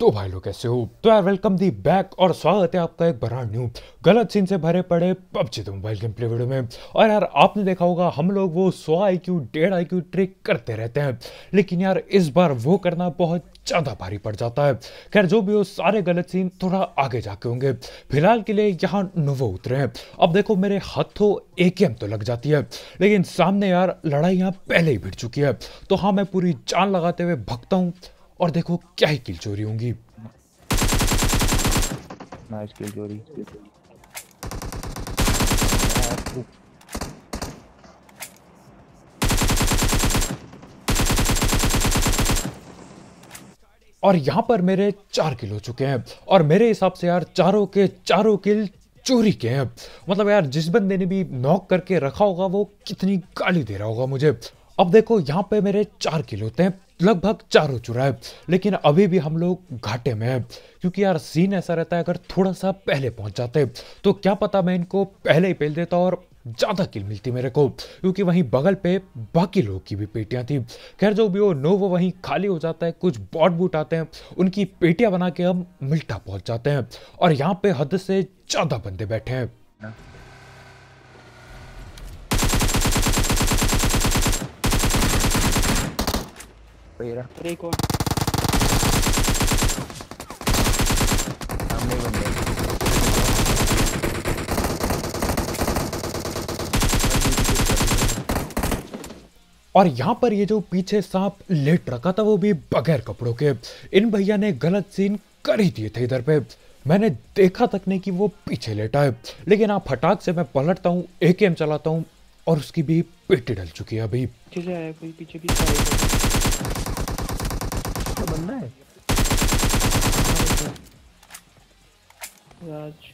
तो भाई लोग कैसे हो तो यार वेलकम दी बैक और स्वागत है आपका एक बड़ा न्यू गलत सीन से भरे पड़े पबजी तो मोबाइल गेम प्ले वीडियो में और यार आपने देखा होगा हम लोग वो सौ आई क्यू डेढ़ आई क्यू ट्रिक करते रहते हैं लेकिन यार इस बार वो करना बहुत ज़्यादा भारी पड़ जाता है खैर जो भी हो सारे गलत सीन थोड़ा आगे जाके होंगे फिलहाल के लिए यहाँ नुवो उतरे हैं अब देखो मेरे हाथों ए तो लग जाती है लेकिन सामने यार लड़ाई यहाँ पहले ही भिड़ चुकी है तो हाँ मैं पूरी जान लगाते हुए भगता हूँ और देखो क्या ही किल चोरी होंगी नाइस किल चोरी और यहां पर मेरे चार किल हो चुके हैं और मेरे हिसाब से यार चारों के चारों किल चोरी के हैं मतलब यार जिस बंदे ने भी नॉक करके रखा होगा वो कितनी गाली दे रहा होगा मुझे अब देखो यहाँ पे मेरे चार किल होते हैं लगभग चार हो चुरा है लेकिन अभी भी हम लोग घाटे में हैं क्योंकि यार सीन ऐसा रहता है अगर थोड़ा सा पहले पहुँच जाते तो क्या पता मैं इनको पहले ही पेल देता और ज़्यादा किल मिलती मेरे को क्योंकि वहीं बगल पे बाकी लोगों की भी पेटियाँ थी खैर जो भी हो नो वो वहीं खाली हो जाता है कुछ बॉट बूट आते हैं उनकी पेटियाँ बना के हम मिल्टा पहुँच जाते हैं और यहाँ पे हद से ज़्यादा बंदे बैठे हैं कोई रहा और सामने बंदे और यहाँ पर ये जो पीछे सांप लेट रखा था वो भी बगैर कपड़ों के इन भैया ने गलत सीन कर ही दिए थे इधर पे मैंने देखा तक नहीं कि वो पीछे लेटा है लेकिन आप फटाक से मैं पलटता हूँ ए के एम चलाता हूँ और उसकी भी पेटी डल चुकी है अभी पीछे बंदा है राज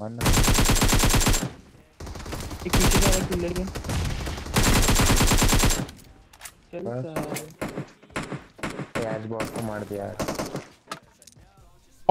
मारना एक पीछे का एक पिलर में चल यार बॉस को मार दिया यार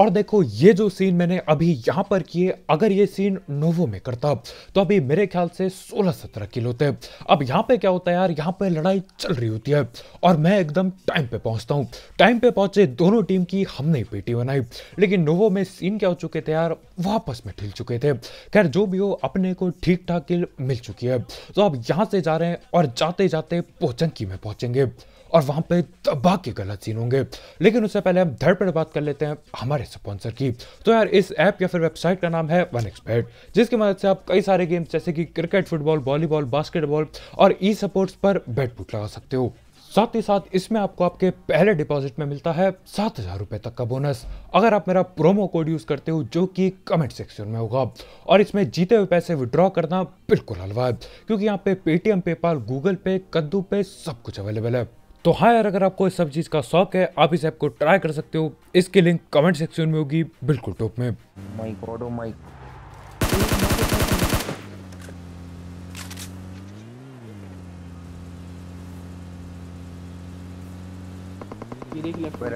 और देखो ये जो सीन मैंने अभी यहाँ पर किए अगर ये सीन नोवो में करता तो अभी मेरे ख्याल से 16-17 किलो थे अब यहाँ पे क्या होता है यार यहाँ पे लड़ाई चल रही होती है और मैं एकदम टाइम पे पहुँचता हूँ टाइम पे पहुँचे दोनों टीम की हमने पेटी बनाई लेकिन नोवो में सीन क्या हो चुके थे यार वापस में ठिल चुके थे खैर जो भी हो अपने को ठीक ठाक किल मिल चुकी है तो अब यहाँ से जा रहे हैं और जाते जाते पोचंकी में पहुँचेंगे और वहां पे दबा के गलत सीन होंगे लेकिन उससे पहले हम धड़ पर बात कर लेते हैं हमारे स्पॉन्सर की तो यार इस ऐप या फिर वेबसाइट का नाम है वन एक्सपर्ट जिसकी मदद से आप कई सारे गेम्स जैसे कि क्रिकेट फुटबॉल वॉलीबॉल बास्केटबॉल और ई सपोर्ट्स पर बैट बुट लगा सकते हो साथ ही साथ इसमें आपको आपके पहले डिपॉजिट में मिलता है सात हज़ार रुपए तक का बोनस अगर आप मेरा प्रोमो कोड यूज़ करते हो जो कि कमेंट सेक्शन में होगा और इसमें जीते हुए पैसे विड्रॉ करना बिल्कुल हलवा है क्योंकि यहाँ पे पेटीएम पेपाल गूगल पे कद्दू पे सब कुछ अवेलेबल है तो हाँ यार अगर आपको इस सब चीज़ का शौक है आप इस ऐप को ट्राई कर सकते हो इसकी लिंक कमेंट सेक्शन में होगी बिल्कुल टॉप में माय गॉड ओ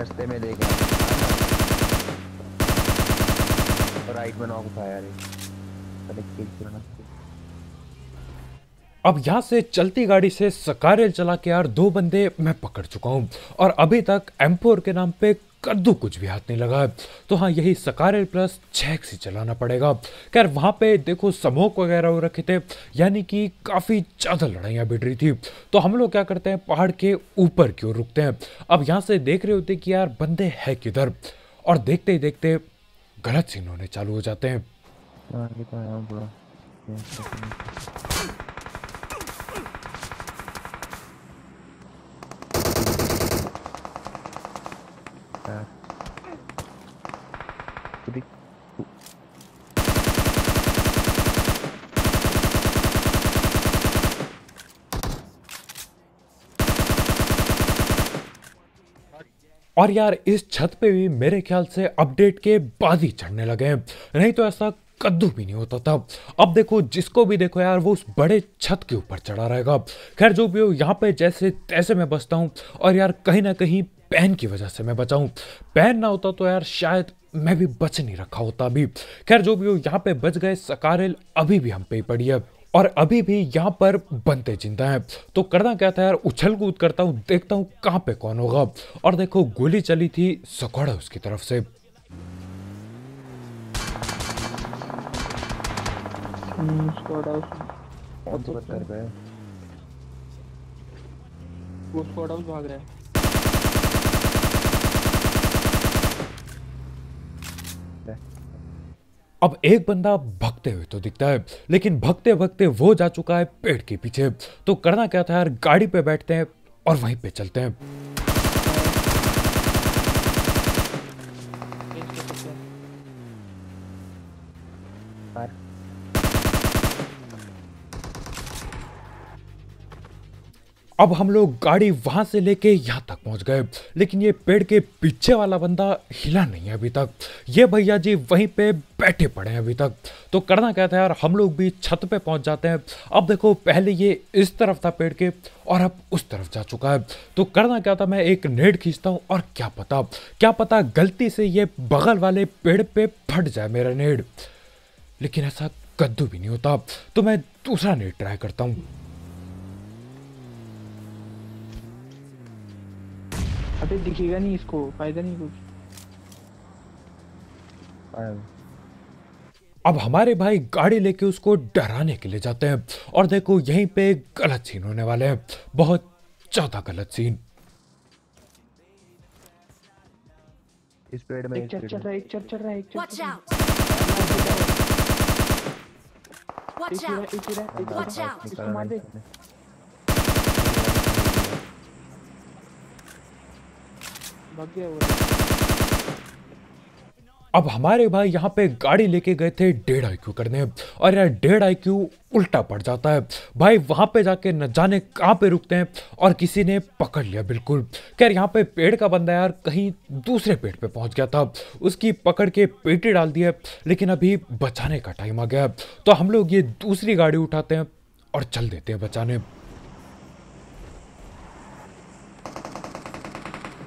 रास्ते में देखा राइट में नॉक उठाया रे कनेक्ट किया अब यहाँ से चलती गाड़ी से सकारे चला के यार दो बंदे मैं पकड़ चुका हूँ और अभी तक एम्पोर के नाम पे कद्दू कुछ भी हाथ नहीं लगा है तो हाँ यही सकारे प्लस छेक से चलाना पड़ेगा खैर वहाँ पे देखो समोक वगैरह हो रखे थे यानी कि काफ़ी ज़्यादा लड़ाइयाँ बिट रही थी तो हम लोग क्या करते हैं पहाड़ के ऊपर की ओर रुकते हैं अब यहाँ से देख रहे होते कि यार बंदे है किधर और देखते ही देखते गलत सीन होने चालू हो जाते हैं हाँ, और यार इस छत पे भी मेरे ख्याल से अपडेट के बाद ही चढ़ने लगे हैं नहीं तो ऐसा कद्दू भी नहीं होता था अब देखो जिसको भी देखो यार वो उस बड़े छत के ऊपर चढ़ा रहेगा खैर जो भी हो यहाँ पे जैसे तैसे मैं बचता हूँ और यार कहीं ना कहीं पैन की वजह से मैं बचाऊँ पैन ना होता तो यार शायद मैं भी बच नहीं रखा होता अभी खैर जो भी हो यहाँ पे बच गए सकारेल अभी भी हम पे ही पड़ी है और अभी भी यहाँ पर बनते जिंदा हैं तो करना क्या था यार उछल कूद करता हूँ देखता हूँ कहाँ पे कौन होगा और देखो गोली चली थी सकोड़ा उसकी तरफ से भाग रहा है अब एक बंदा भगते हुए तो दिखता है लेकिन भगते भगते वो जा चुका है पेड़ के पीछे तो करना क्या था यार गाड़ी पे बैठते हैं और वहीं पे चलते हैं अब हम लोग गाड़ी वहां से लेके यहाँ तक पहुंच गए लेकिन ये पेड़ के पीछे वाला बंदा हिला नहीं है अभी तक ये भैया जी वहीं पे बैठे पड़े हैं अभी तक तो करना क्या था यार हम लोग भी छत पे पहुंच जाते हैं अब देखो पहले ये इस तरफ था पेड़ के और अब उस तरफ जा चुका है तो करना क्या था मैं एक नेट खींचता हूँ और क्या पता क्या पता गलती से ये बगल वाले पेड़ पे फट जाए मेरा नेट लेकिन ऐसा कद्दू भी नहीं होता तो मैं दूसरा नेट ट्राई करता हूँ अबे दिखेगा नहीं इसको फायदा नहीं कुछ अब हमारे भाई गाड़ी लेके उसको डराने के लिए जाते हैं और देखो यहीं पे गलत सीन होने वाले हैं बहुत ज्यादा गलत सीन इस पेड में एक चल चल रहा है एक चल चल रहा है एक चल watch out watch out watch out अब हमारे भाई यहाँ पे गाड़ी लेके गए थे डेढ़ आई क्यू करने और यार डेढ़ आई क्यू उल्टा पड़ जाता है भाई वहाँ पे जाके न जाने कहाँ पे रुकते हैं और किसी ने पकड़ लिया बिल्कुल खैर यहाँ पे पेड़ का बंदा यार कहीं दूसरे पेड़ पे पहुँच गया था उसकी पकड़ के पेटी डाल दिया लेकिन अभी बचाने का टाइम आ गया तो हम लोग ये दूसरी गाड़ी उठाते हैं और चल देते हैं बचाने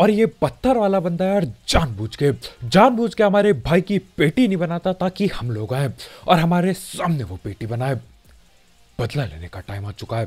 और ये पत्थर वाला बंदा यार जानबूझ के जानबूझ के हमारे भाई की पेटी नहीं बनाता ताकि हम लोग आए और हमारे सामने वो पेटी बनाए बदला लेने का टाइम आ चुका है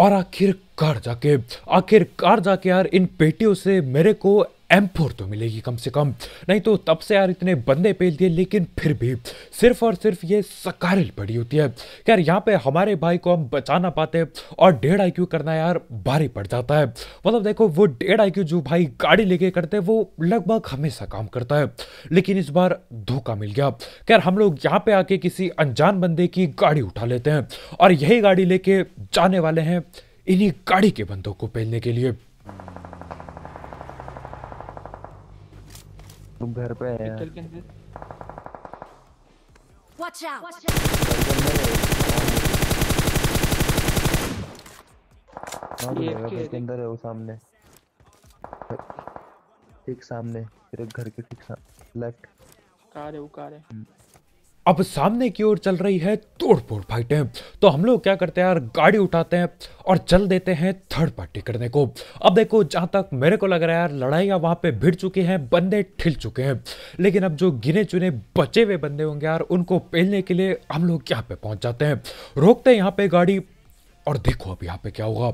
और आखिरकार जाके आखिरकार जाके यार इन पेटियों से मेरे को एम फोर तो मिलेगी कम से कम नहीं तो तब से यार इतने बंदे पेल दिए लेकिन फिर भी सिर्फ और सिर्फ ये सकारिल पड़ी होती है यार यहाँ पे हमारे भाई को हम बचा ना पाते और डेढ़ आई करना यार भारी पड़ जाता है मतलब देखो वो डेढ़ आई जो भाई गाड़ी लेके करते हैं वो लगभग हमेशा काम करता है लेकिन इस बार धोखा मिल गया यार हम लोग यहाँ पे आके किसी अनजान बंदे की गाड़ी उठा लेते हैं और यही गाड़ी लेके जाने वाले हैं इन्हीं गाड़ी के बंदों को पहनने के लिए तुम घर पे है यार वॉच आउट घर के अंदर है वो सामने ठीक सामने तेरे घर के ठीक लेफ्ट कार है वो कार है हम्म। अब सामने की ओर चल रही है तोड़फोड़ फाइटें तो हम लोग क्या करते हैं यार गाड़ी उठाते हैं और चल देते हैं थर्ड पार्टी करने को अब देखो जहां तक मेरे को लग रहा है यार लड़ाइयाँ वहां पे भिड़ चुकी हैं बंदे ठिल चुके हैं लेकिन अब जो गिने चुने बचे हुए बंदे होंगे यार उनको पेलने के लिए हम लोग यहाँ पे पहुंच जाते हैं रोकते हैं यहाँ पे गाड़ी और देखो अब यहाँ पे क्या होगा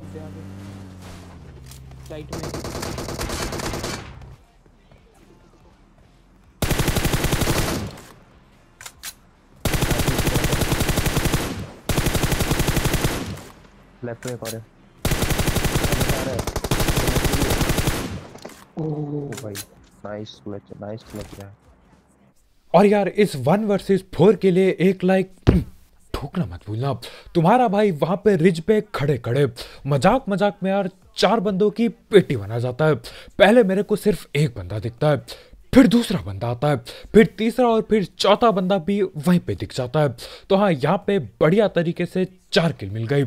लेफ्ट में और ओह भाई नाइस नाइस और यार इस वन वर्सेस फोर के लिए एक लाइक ठोकना मत भूलना तुम्हारा भाई वहां पे रिज पे खड़े खड़े मजाक मजाक में यार चार बंदों की पेटी बना जाता है पहले मेरे को सिर्फ एक बंदा दिखता है फिर दूसरा बंदा आता है फिर तीसरा और फिर चौथा बंदा भी वहीं पे दिख जाता है तो हाँ यहाँ पे बढ़िया तरीके से चार किल मिल गई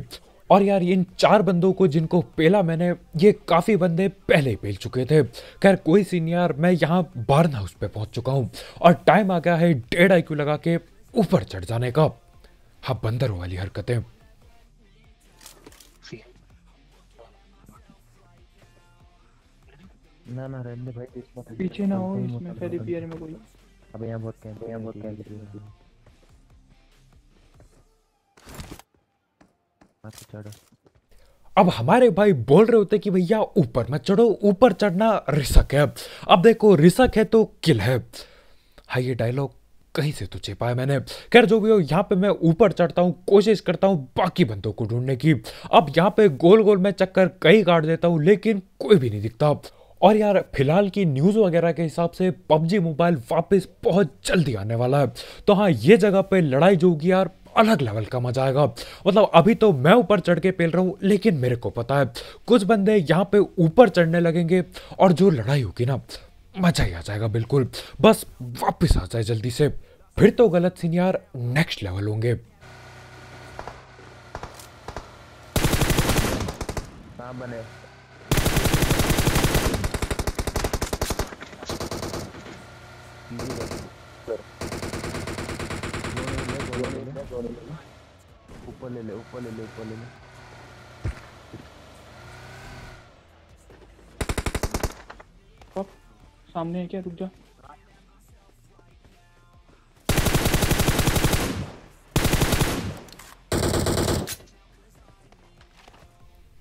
और यार इन चार बंदों को जिनको पेला मैंने ये काफ़ी बंदे पहले ही पेल चुके थे खैर कोई सीन यार मैं यहाँ बर्न हाउस पे पहुँच चुका हूँ और टाइम आ गया है डेढ़ आई लगा के ऊपर चढ़ जाने का हाँ बंदर वाली हरकतें ना ना रहने भाई पीछे ना हो इसमें फिर रिपेयर में कोई अबे यहां बहुत कैंप यहां बहुत कैंप तो अब हमारे भाई बोल रहे होते कि भैया ऊपर मत चढ़ो ऊपर चढ़ना रिसक है अब देखो रिसक है तो किल है हाँ ये डायलॉग कहीं से तो छिपा है मैंने खैर जो भी हो यहाँ पे मैं ऊपर चढ़ता हूँ कोशिश करता हूँ बाकी बंदों को ढूंढने की अब यहाँ पे गोल गोल मैं चक्कर कई काट देता हूँ लेकिन कोई भी नहीं दिखता और यार फिलहाल की न्यूज़ वगैरह के हिसाब से पबजी मोबाइल वापस बहुत जल्दी आने वाला है तो हाँ ये जगह पे लड़ाई जो होगी यार अलग लेवल का मजा आएगा मतलब अभी तो मैं ऊपर चढ़ के पेल रहा हूँ लेकिन मेरे को पता है कुछ बंदे यहाँ पे ऊपर चढ़ने लगेंगे और जो लड़ाई होगी ना मजा ही आ जाएगा बिल्कुल बस वापस आ जाए जल्दी से फिर तो गलत सीन यार नेक्स्ट लेवल होंगे बने ऊपर ले ले ऊपर ले ले ऊपर ले ले सामने है क्या रुक जा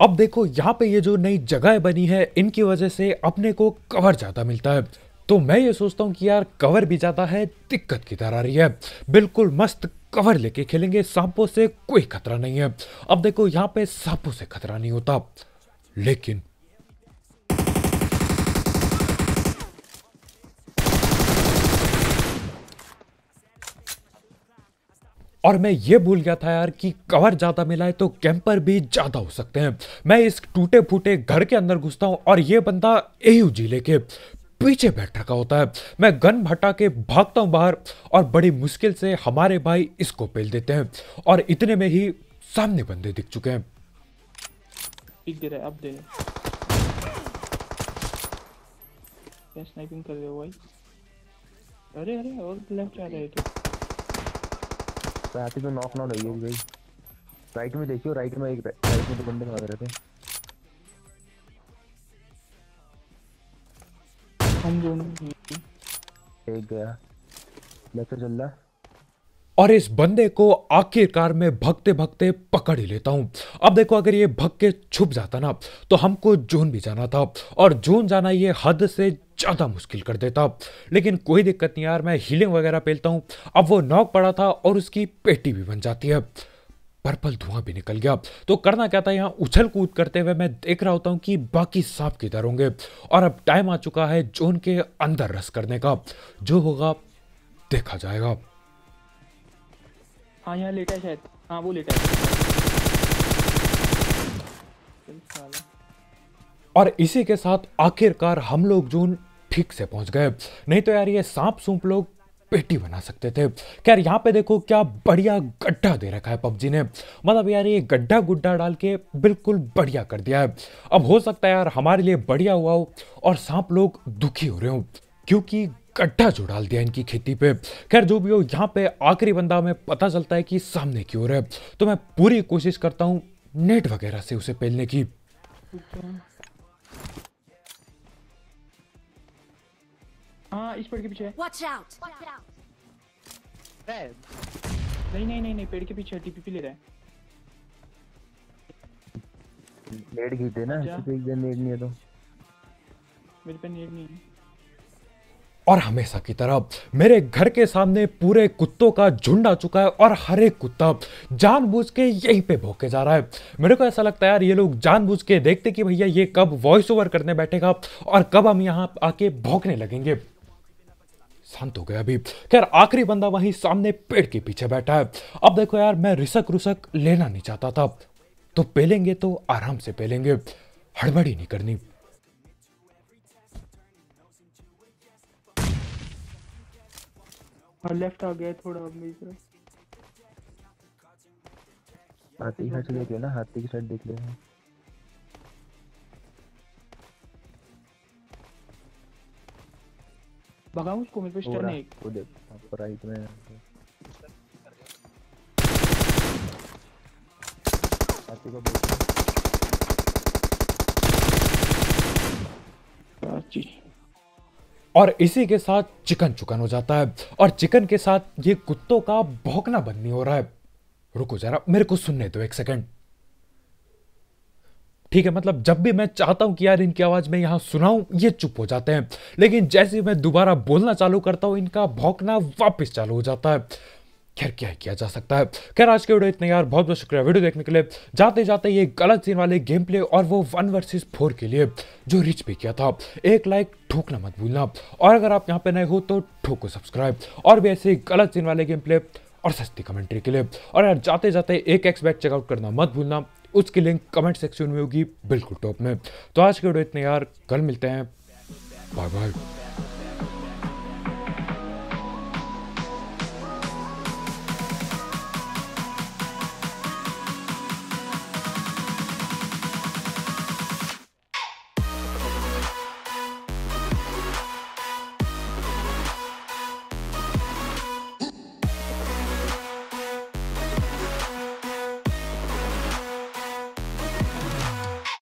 अब देखो यहाँ पे ये जो नई जगह बनी है इनकी वजह से अपने को कवर ज़्यादा मिलता है तो मैं ये सोचता हूँ कि यार कवर भी ज़्यादा है दिक्कत की तरह रही है बिल्कुल मस्त कवर लेके खेलेंगे सांपों से कोई खतरा नहीं है अब देखो यहाँ पे सांपों से खतरा नहीं होता लेकिन और मैं ये भूल गया था यार कि कवर ज़्यादा मिला है तो कैंपर भी ज़्यादा हो सकते हैं मैं इस टूटे फूटे घर के अंदर घुसता हूँ और ये बंदा एयू जी लेके पीछे बैठ रखा होता है मैं गन भट्टा के भागता हूँ बाहर और बड़ी मुश्किल से हमारे भाई इसको पेल देते हैं और इतने में ही सामने बंदे दिख चुके हैं दे रहा अब दे क्या स्नाइपिंग कर रहे हो भाई अरे अरे और लेफ्ट आ रहे थे साथ ही तो नॉक नॉक आई है गई राइट में देखियो राइट में एक राइट में तो बंदे मार रहे थे और इस बंदे को आखिरकार में भगते भगते पकड़ ही लेता हूँ अब देखो अगर ये भग के छुप जाता ना तो हमको जोन भी जाना था और जोन जाना ये हद से ज़्यादा मुश्किल कर देता लेकिन कोई दिक्कत नहीं यार मैं हीलिंग वगैरह पेलता हूँ अब वो नॉक पड़ा था और उसकी पेटी भी बन जाती है पर्पल धुआं भी निकल गया तो करना क्या था यहाँ उछल कूद करते हुए मैं देख रहा होता हूँ कि बाकी सांप किधर होंगे और अब टाइम आ चुका है जोन के अंदर रस करने का जो होगा देखा जाएगा हाँ यहाँ लेटा है शायद हाँ वो लेटा है और इसी के साथ आखिरकार हम लोग जोन ठीक से पहुंच गए नहीं तो यार ये सांप सूप लोग पेटी बना सकते थे खैर यहाँ पे देखो क्या बढ़िया गड्ढा दे रखा है पबजी ने मतलब यार ये गड्ढा गुड्ढा डाल के बिल्कुल बढ़िया कर दिया है अब हो सकता है यार हमारे लिए बढ़िया हुआ हो और सांप लोग दुखी हो रहे हो क्योंकि गड्ढा जो डाल दिया इनकी खेती पे खैर जो भी हो यहाँ पे आखिरी बंदा हमें पता चलता है कि सामने की ओर है तो मैं पूरी कोशिश करता हूँ नेट वगैरह से उसे पहलने की हाँ इस पेड़ के पीछे Watch out! है नहीं नहीं नहीं नहीं पेड़ के पीछे टीपीपी ले रहा है नेड खींच देना ना किसी एक दिन नेट नहीं है तो मेरे पे नेड नहीं है और हमेशा की तरह मेरे घर के सामने पूरे कुत्तों का झुंड आ चुका है और हर एक कुत्ता जानबूझ के यहीं पे भोंके जा रहा है मेरे को ऐसा लगता है यार ये लोग जानबूझ के देखते कि भैया ये कब वॉइस ओवर करने बैठेगा और कब हम यहाँ आके भोंकने लगेंगे शांत हो गया अभी खैर आखिरी बंदा वहीं सामने पेड़ के पीछे बैठा है अब देखो यार मैं रिसक रुसक लेना नहीं चाहता था तो पेलेंगे तो आराम से पेलेंगे हड़बड़ी नहीं करनी और हाँ, लेफ्ट आ गया थोड़ा अब मेरी हाथी की साइड देख लेना हाथी की साइड देख लेना भगाऊं उसको मेरे पे स्टन है एक वो देख राइट में पार्टी को बोल पार्टी और इसी के साथ चिकन चुकन हो जाता है और चिकन के साथ ये कुत्तों का भौंकना बंद नहीं हो रहा है रुको जरा मेरे को सुनने दो एक सेकंड ठीक है मतलब जब भी मैं चाहता हूँ कि यार इनकी आवाज़ मैं यहाँ सुनाऊँ ये चुप हो जाते हैं लेकिन जैसे मैं दोबारा बोलना चालू करता हूँ इनका भौंकना वापस चालू हो जाता है खैर क्या किया जा सकता है खैर आज के वीडियो इतने यार बहुत बहुत शुक्रिया वीडियो देखने के लिए जाते जाते ये गलत सीन वाले गेम प्ले और वो वन वर्सेस फोर के लिए जो रिच भी किया था एक लाइक ठोकना मत भूलना और अगर आप यहाँ पे नए हो तो ठोको सब्सक्राइब और भी ऐसे गलत सीन वाले गेम प्ले और सस्ती कमेंट्री के लिए और यार जाते जाते एक एक्स बैग चेकआउट करना मत भूलना उसकी लिंक कमेंट सेक्शन में होगी बिल्कुल टॉप में तो आज के वीडियो इतने यार कल मिलते हैं बाय बाय